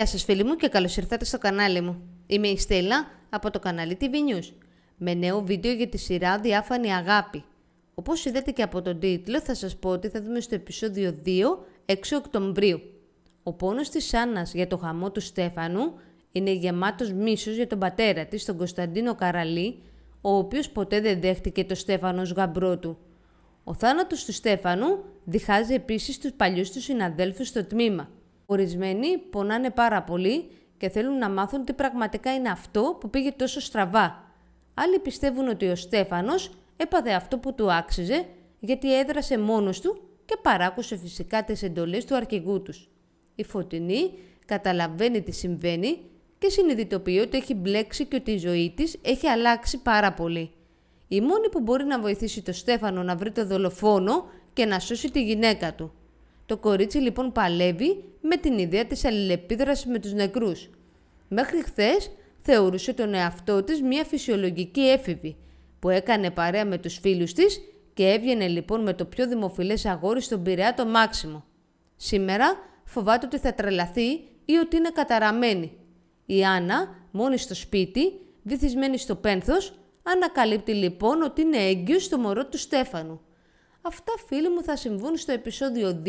Γεια σας φίλοι μου και καλώς ήρθατε στο κανάλι μου. Είμαι η Στέλλα από το κανάλι TV News με νέο βίντεο για τη σειρά Διάφανη Αγάπη. Όπως είδατε και από τον τίτλο θα σας πω ότι θα δούμε στο επεισόδιο 2 6 Οκτωβρίου. Ο πόνος της Άννας για το χαμό του Στέφανου είναι γεμάτος μίσος για τον πατέρα της, τον Κωνσταντίνο Καραλή, ο οποίος ποτέ δεν δέχτηκε το Στέφανο ως γαμπρό του. Ο θάνατος του Στέφανου διχάζει επίσης τους παλιούς του συναδέλφους στο τμήμα – Ορισμένοι πονάνε πάρα πολύ και θέλουν να μάθουν τι πραγματικά είναι αυτό που πήγε τόσο στραβά. Άλλοι πιστεύουν ότι ο Στέφανος έπαθε αυτό που του άξιζε γιατί έδρασε μόνος του και παράκουσε φυσικά τις εντολές του αρχηγού τους. Η Φωτεινή καταλαβαίνει τι συμβαίνει και συνειδητοποιεί ότι έχει μπλέξει και ότι η ζωή της έχει αλλάξει πάρα πολύ. Η μόνη που μπορεί να βοηθήσει τον Στέφανο να βρει το δολοφόνο και να σώσει τη γυναίκα του. Το κορίτσι λοιπόν παλεύει με την ιδέα της αλληλεπίδρασης με τους νεκρούς. Μέχρι χθες θεωρούσε τον εαυτό της μια φυσιολογική έφηβη που έκανε παρέα με τους φίλους της και έβγαινε λοιπόν με το πιο δημοφιλές αγόρι στον Πειραιά το Μάξιμο. Σήμερα φοβάται ότι θα τρελαθεί ή ότι είναι καταραμένη. Η Άννα, μόνη στο σπίτι, βυθισμένη στο πένθος, ανακαλύπτει λοιπόν ότι είναι έγκυος στο μωρό του Στέφανου. Αυτά φίλοι μου θα συμβούν στο επεισόδιο 2